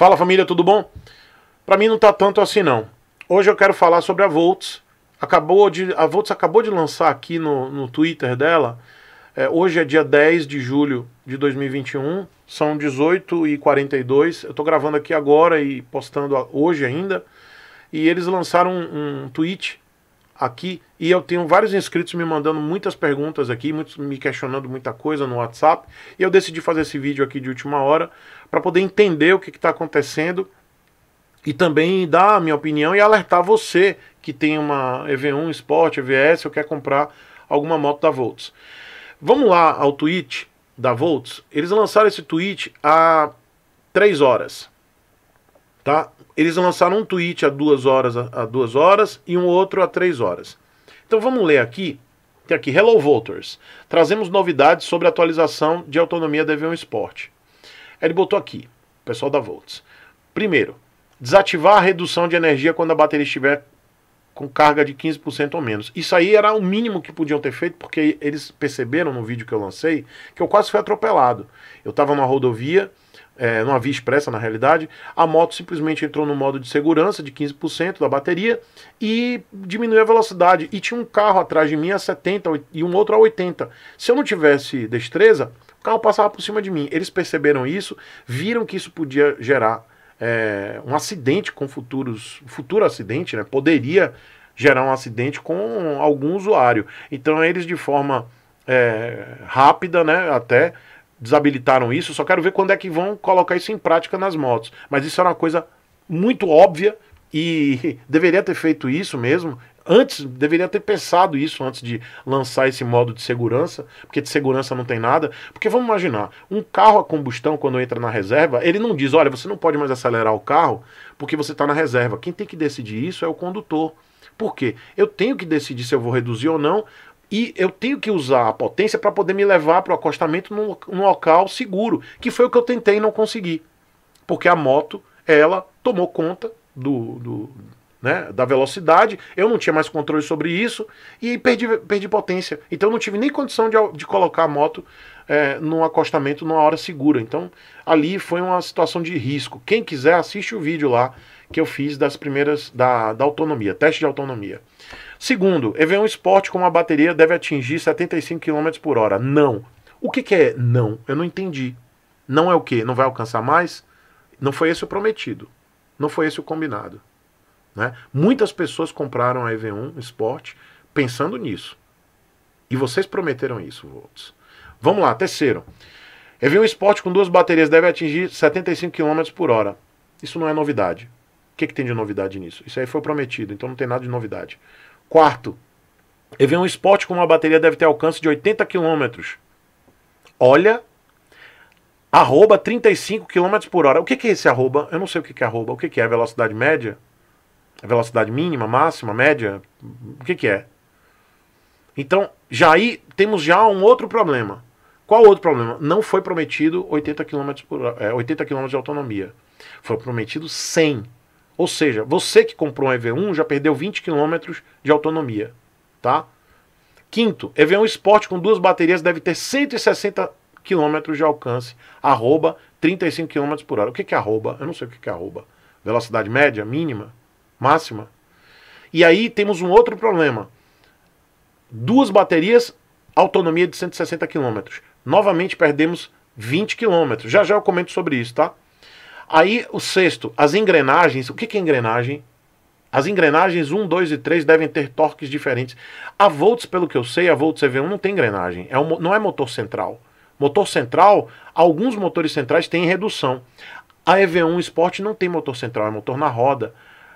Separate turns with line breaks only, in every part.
Fala família, tudo bom? Para mim não tá tanto assim não. Hoje eu quero falar sobre a Volts. Acabou de, a Volts acabou de lançar aqui no, no Twitter dela. É, hoje é dia 10 de julho de 2021, são 18h42. Eu estou gravando aqui agora e postando hoje ainda. E eles lançaram um, um tweet aqui e eu tenho vários inscritos me mandando muitas perguntas aqui, muitos me questionando muita coisa no WhatsApp. E eu decidi fazer esse vídeo aqui de última hora para poder entender o que está acontecendo e também dar a minha opinião e alertar você que tem uma EV1 Sport, EVS ou quer comprar alguma moto da Volts. Vamos lá ao tweet da Volts. Eles lançaram esse tweet há 3 horas. Tá? Eles lançaram um tweet há 2 horas, horas e um outro há 3 horas. Então vamos ler aqui. Tem aqui, Hello Voters. Trazemos novidades sobre a atualização de autonomia da V1 Sport Ele botou aqui, pessoal da Volts. Primeiro, desativar a redução de energia quando a bateria estiver com carga de 15% ou menos. Isso aí era o mínimo que podiam ter feito, porque eles perceberam no vídeo que eu lancei que eu quase fui atropelado. Eu estava numa rodovia, é, não havia expressa na realidade, a moto simplesmente entrou no modo de segurança de 15% da bateria e diminuiu a velocidade. E tinha um carro atrás de mim a 70 e um outro a 80. Se eu não tivesse destreza, o carro passava por cima de mim. Eles perceberam isso, viram que isso podia gerar é, um acidente com futuros. Futuro acidente, né? Poderia gerar um acidente com algum usuário. Então eles de forma é, rápida, né? Até desabilitaram isso, só quero ver quando é que vão colocar isso em prática nas motos. Mas isso era uma coisa muito óbvia e deveria ter feito isso mesmo. Antes, deveria ter pensado isso antes de lançar esse modo de segurança, porque de segurança não tem nada. Porque vamos imaginar, um carro a combustão, quando entra na reserva, ele não diz: olha, você não pode mais acelerar o carro porque você está na reserva. Quem tem que decidir isso é o condutor. Por quê? Eu tenho que decidir se eu vou reduzir ou não e eu tenho que usar a potência para poder me levar para o acostamento num, num local seguro, que foi o que eu tentei e não consegui. Porque a moto, ela tomou conta do, do né, da velocidade, eu não tinha mais controle sobre isso e perdi, perdi potência. Então não tive nem condição de, de colocar a moto é, num acostamento numa hora segura. Então ali foi uma situação de risco. Quem quiser, assiste o vídeo lá que eu fiz das primeiras da, da autonomia, teste de autonomia. Segundo, EV1 é Sport com uma bateria deve atingir 75 km por hora. Não. O que, que é não? Eu não entendi. Não é o que? Não vai alcançar mais? Não foi esse o prometido. Não foi esse o combinado. Né? Muitas pessoas compraram a EV1 Sport pensando nisso. E vocês prometeram isso, Volts. Vamos lá, terceiro. EV1 é Sport com duas baterias deve atingir 75 km por hora. Isso não é novidade. O que, que tem de novidade nisso? Isso aí foi prometido, então não tem nada de novidade. Quarto, EV1 Sport com uma bateria deve ter alcance de 80 km. Olha, arroba 35 km por hora. O que, que é esse arroba? Eu não sei o que, que é arroba. O que, que é? Velocidade média? Velocidade mínima, máxima, média? O que, que é? Então, já aí temos já um outro problema. Qual outro problema? Não foi prometido 80 km, por, é, 80 km de autonomia. Foi prometido 100 ou seja, você que comprou um EV1 já perdeu 20 km de autonomia, tá? Quinto, EV1 é Sport com duas baterias deve ter 160 km de alcance, arroba 35 km por hora. O que, que é arroba? Eu não sei o que, que é arroba. Velocidade média, mínima, máxima? E aí temos um outro problema. Duas baterias, autonomia de 160 km. Novamente perdemos 20 km. Já já eu comento sobre isso, tá? Aí o sexto, as engrenagens. O que, é engrenagem? As engrenagens 1, 2 e 3 devem ter torques diferentes. A Volts, pelo que eu sei, a Volts EV1 não tem engrenagem, é um, não é motor central. Motor central, alguns motores centrais têm redução. A EV1 Sport não tem motor central, é motor na roda.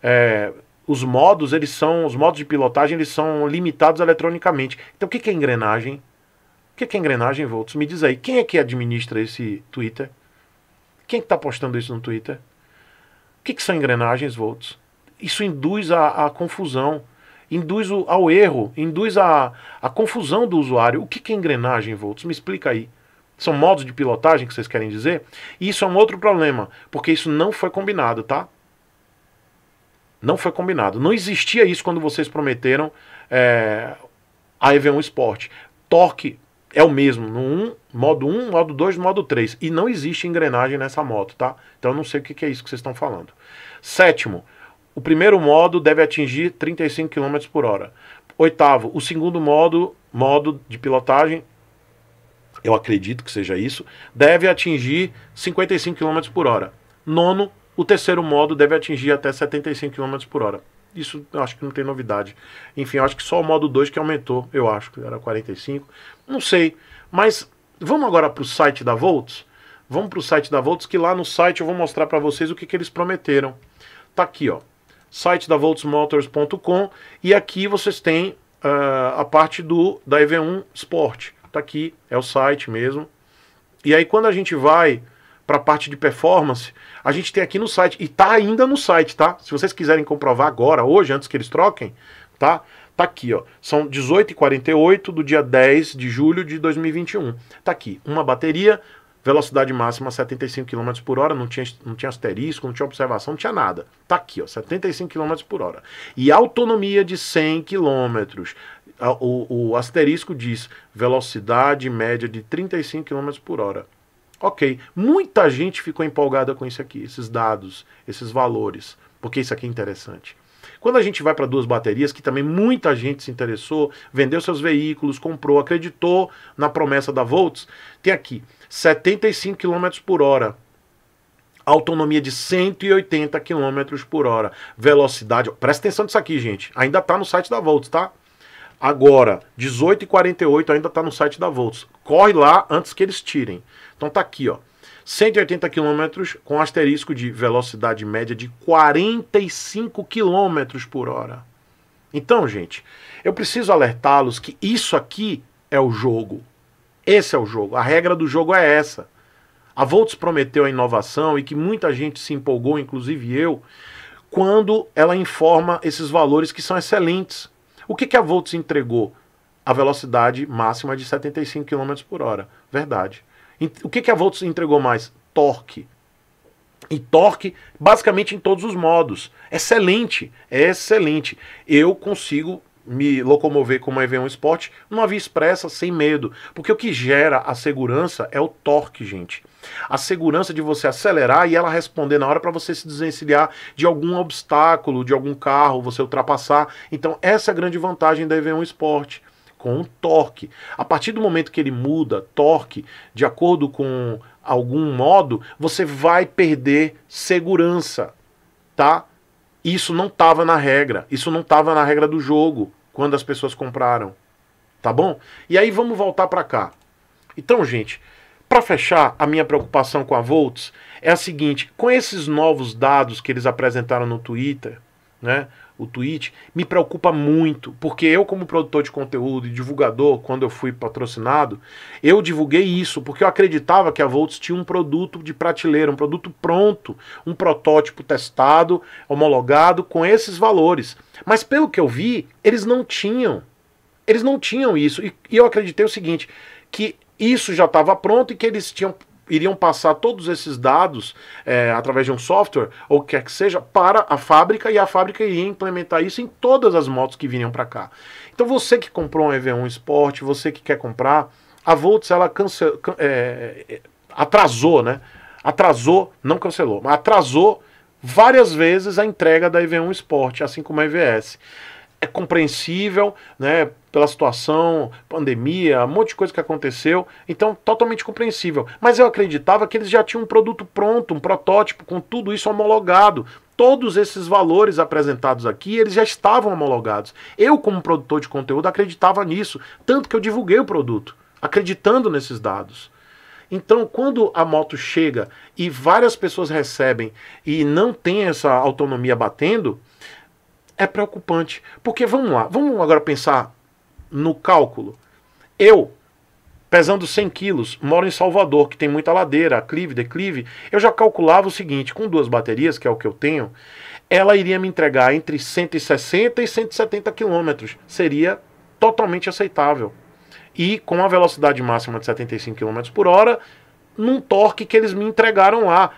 É, os modos, eles são, os modos de pilotagem, eles são limitados eletronicamente. Então, o que, é engrenagem? O que é engrenagem, Volts? Me diz aí, quem é que administra esse Twitter? Quem é está postando isso no Twitter? O que, que são engrenagens, volts? Isso induz a, a confusão, induz o, ao erro, induz a, a confusão do usuário. O que, que é engrenagem, volts? Me explica aí. São modos de pilotagem que vocês querem dizer? E isso é um outro problema, porque isso não foi combinado, tá? Não foi combinado. Não existia isso quando vocês prometeram é, a EV1 Sport. Torque é o mesmo no 1, modo 1, modo 2, modo 3. E não existe engrenagem nessa moto, tá? Então eu não sei o que é isso que vocês estão falando. Sétimo, o primeiro modo deve atingir 35 km por hora. Oitavo, o segundo modo, modo de pilotagem, eu acredito que seja isso, deve atingir 55 km por hora. Nono, o terceiro modo deve atingir até 75 km por hora isso eu acho que não tem novidade. Enfim, eu acho que só o modo 2 que aumentou, eu acho, que era 45. Não sei. Mas vamos agora para o site da Volts? Vamos para o site da Volts, que lá no site eu vou mostrar para vocês o que, que eles prometeram. Tá aqui, ó. Site da VoltsMotors.com e aqui vocês têm uh, a parte do da EV1 Sport. Tá aqui, é o site mesmo. E aí quando a gente vai para a parte de performance, a gente tem aqui no site, e tá ainda no site, tá? Se vocês quiserem comprovar agora, hoje, antes que eles troquem, tá? Tá aqui, ó. São 18h48 do dia 10 de julho de 2021. Tá aqui, uma bateria, velocidade máxima 75 km por hora, não tinha, não tinha asterisco, não tinha observação, não tinha nada. Tá aqui, ó, 75 km por hora. E autonomia de 100 km. O, o asterisco diz velocidade média de 35 km por hora. Ok, muita gente ficou empolgada com isso aqui, esses dados, esses valores, porque isso aqui é interessante. Quando a gente vai para duas baterias, que também muita gente se interessou, vendeu seus veículos, comprou, acreditou na promessa da Volts, tem aqui 75 km por hora, autonomia de 180 km por hora, velocidade. Presta atenção nisso aqui, gente. Ainda está no site da Volts, tá? Agora, 18h48 ainda está no site da Volts. Corre lá antes que eles tirem. Então tá aqui, ó. 180 km com asterisco de velocidade média de 45 km por hora. Então, gente, eu preciso alertá-los que isso aqui é o jogo. Esse é o jogo. A regra do jogo é essa. A Volts prometeu a inovação e que muita gente se empolgou, inclusive eu, quando ela informa esses valores que são excelentes. O que, que a Volts entregou? A velocidade máxima de 75 km por hora. Verdade. O que, que a Volts entregou mais? Torque. E torque, basicamente em todos os modos. Excelente, é excelente. Eu consigo me locomover com uma EV1 Sport numa via expressa sem medo, porque o que gera a segurança é o torque, gente. A segurança de você acelerar e ela responder na hora para você se desvencilhar de algum obstáculo, de algum carro, você ultrapassar. Então, essa é a grande vantagem da EV1 Sport com um torque. A partir do momento que ele muda torque de acordo com algum modo, você vai perder segurança, tá? Isso não estava na regra, isso não estava na regra do jogo quando as pessoas compraram. Tá bom? E aí vamos voltar para cá. Então, gente, para fechar, a minha preocupação com a Volts é a seguinte: com esses novos dados que eles apresentaram no Twitter, né? o tweet, me preocupa muito, porque eu, como produtor de conteúdo e divulgador, quando eu fui patrocinado, eu divulguei isso, porque eu acreditava que a Volts tinha um produto de prateleira, um produto pronto, um protótipo testado, homologado, com esses valores. Mas pelo que eu vi, eles não tinham. Eles não tinham isso. E, e eu acreditei o seguinte: que isso já estava pronto e que eles tinham iriam passar todos esses dados é, através de um software, ou o que quer que seja, para a fábrica e a fábrica iria implementar isso em todas as motos que viriam para cá. Então você que comprou um EV1 Sport, você que quer comprar, a Volts ela cancel, é, é, atrasou, né? Atrasou, não cancelou, mas atrasou várias vezes a entrega da EV1 Sport, assim como a EVS. É compreensível, né? pela situação, pandemia, um monte de coisa que aconteceu. Então, totalmente compreensível. Mas eu acreditava que eles já tinham um produto pronto, um protótipo, com tudo isso homologado. Todos esses valores apresentados aqui, eles já estavam homologados. Eu, como produtor de conteúdo, acreditava nisso, tanto que eu divulguei o produto, acreditando nesses dados. Então, quando a moto chega e várias pessoas recebem e não tem essa autonomia batendo, é preocupante. Porque vamos lá, vamos agora pensar no cálculo. Eu, pesando 100 quilos, moro em Salvador, que tem muita ladeira, aclive, declive. Eu já calculava o seguinte: com duas baterias, que é o que eu tenho, ela iria me entregar entre 160 e 170 quilômetros. Seria totalmente aceitável. E com a velocidade máxima de 75 km por hora, num torque que eles me entregaram lá,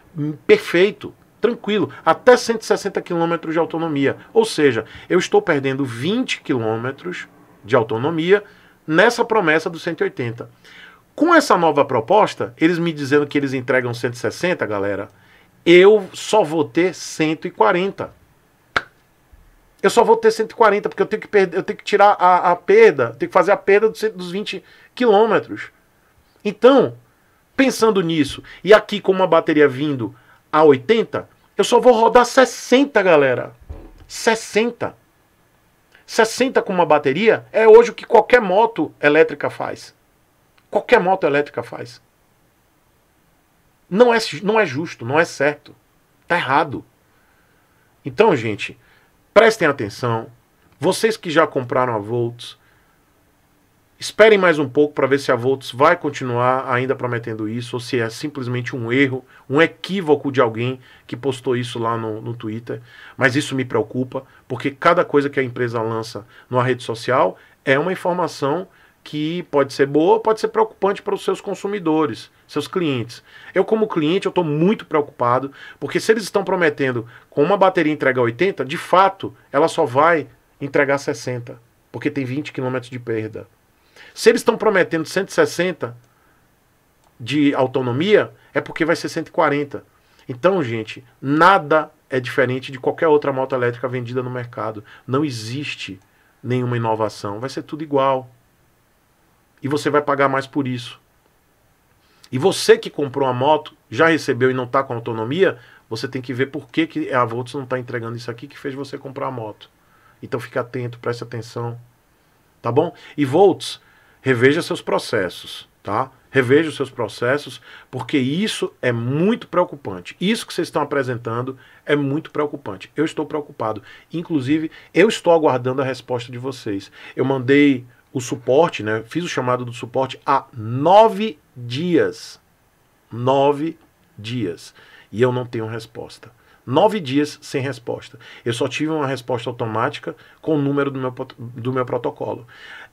perfeito, tranquilo, até 160 km de autonomia. Ou seja, eu estou perdendo 20 quilômetros de autonomia nessa promessa dos 180. Com essa nova proposta, eles me dizendo que eles entregam 160, galera, eu só vou ter 140. Eu só vou ter 140, porque eu tenho que, perder, eu tenho que tirar a, a perda, tenho que fazer a perda dos 20 quilômetros. Então, pensando nisso, e aqui com uma bateria vindo a 80, eu só vou rodar 60, galera. 60. 60 com uma bateria é hoje o que qualquer moto elétrica faz. Qualquer moto elétrica faz. Não é, não é justo, não é certo. Tá errado. Então, gente, prestem atenção. Vocês que já compraram a Volts, Esperem mais um pouco para ver se a Volts vai continuar ainda prometendo isso ou se é simplesmente um erro, um equívoco de alguém que postou isso lá no, no Twitter. Mas isso me preocupa, porque cada coisa que a empresa lança numa rede social é uma informação que pode ser boa, pode ser preocupante para os seus consumidores, seus clientes. Eu como cliente, eu estou muito preocupado, porque se eles estão prometendo com uma bateria entregar 80, de fato, ela só vai entregar 60, porque tem 20 km de perda. Se eles estão prometendo 160 de autonomia, é porque vai ser 140. Então, gente, nada é diferente de qualquer outra moto elétrica vendida no mercado. Não existe nenhuma inovação. Vai ser tudo igual. E você vai pagar mais por isso. E você que comprou a moto, já recebeu e não está com autonomia, você tem que ver por que, que a Volts não está entregando isso aqui que fez você comprar a moto. Então fica atento, preste atenção. Tá bom? E Volts, reveja seus processos, tá? Reveja os seus processos, porque isso é muito preocupante. Isso que vocês estão apresentando é muito preocupante. Eu estou preocupado. Inclusive, eu estou aguardando a resposta de vocês. Eu mandei o suporte, né? Fiz o chamado do suporte há nove dias. Nove dias. E eu não tenho resposta nove dias sem resposta. Eu só tive uma resposta automática com o número do meu, do meu protocolo.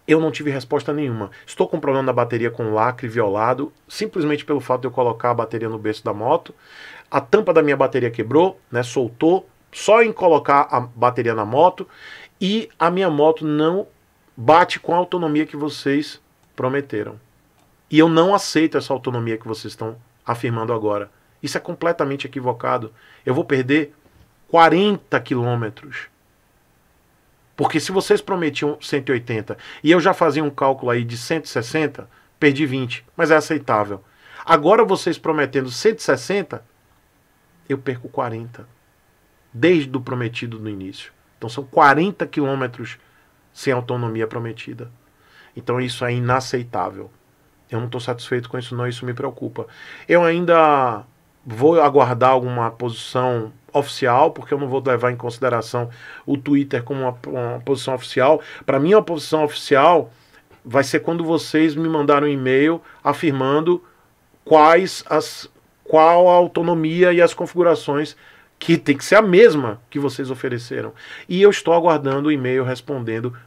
Eu não tive resposta nenhuma. Estou com problema na bateria com lacre violado, simplesmente pelo fato de eu colocar a bateria no berço da moto. A tampa da minha bateria quebrou, né, soltou, só em colocar a bateria na moto. E a minha moto não bate com a autonomia que vocês prometeram. E eu não aceito essa autonomia que vocês estão afirmando agora. Isso é completamente equivocado. Eu vou perder 40 quilômetros. Porque se vocês prometiam 180 e eu já fazia um cálculo aí de 160, perdi 20, mas é aceitável. Agora vocês prometendo 160, eu perco 40. Desde o prometido no início. Então são 40 quilômetros sem autonomia prometida. Então isso é inaceitável. Eu não estou satisfeito com isso, não. Isso me preocupa. Eu ainda vou aguardar alguma posição oficial, porque eu não vou levar em consideração o Twitter como uma, uma posição oficial. Para mim, a posição oficial vai ser quando vocês me mandaram um e-mail afirmando quais as qual a autonomia e as configurações que tem que ser a mesma que vocês ofereceram. E eu estou aguardando o e-mail respondendo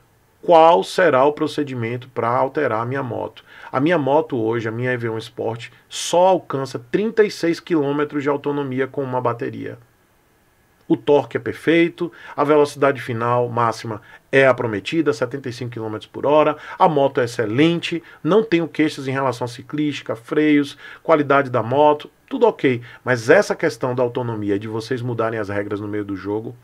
qual será o procedimento para alterar a minha moto. A minha moto hoje, a minha EV1 Sport, só alcança 36 km de autonomia com uma bateria. O torque é perfeito, a velocidade final máxima é a prometida, 75 km por hora, a moto é excelente, não tenho queixas em relação à ciclística, freios, qualidade da moto, tudo ok. Mas essa questão da autonomia, de vocês mudarem as regras no meio do jogo,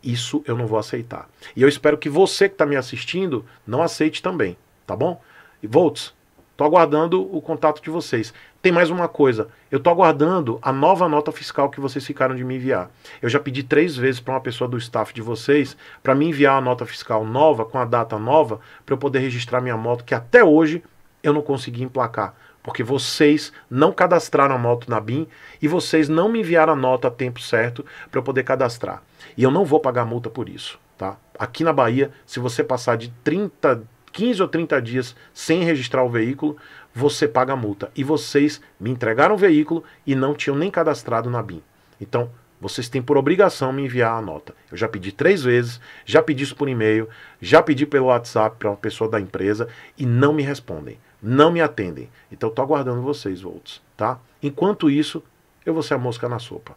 isso eu não vou aceitar. E eu espero que você que está me assistindo não aceite também, tá bom? E volts, Estou aguardando o contato de vocês. Tem mais uma coisa. Eu estou aguardando a nova nota fiscal que vocês ficaram de me enviar. Eu já pedi três vezes para uma pessoa do staff de vocês para me enviar a nota fiscal nova, com a data nova, para eu poder registrar minha moto, que até hoje eu não consegui emplacar. Porque vocês não cadastraram a moto na BIM e vocês não me enviaram a nota a tempo certo para eu poder cadastrar. E eu não vou pagar multa por isso. Tá? Aqui na Bahia, se você passar de 30, 15 ou 30 dias sem registrar o veículo, você paga a multa. E vocês me entregaram o veículo e não tinham nem cadastrado na BIM. Então, vocês têm por obrigação me enviar a nota. Eu já pedi três vezes, já pedi isso por e-mail, já pedi pelo WhatsApp para uma pessoa da empresa e não me respondem, não me atendem. Então estou aguardando vocês, outros, tá? Enquanto isso, eu vou ser a mosca na sopa.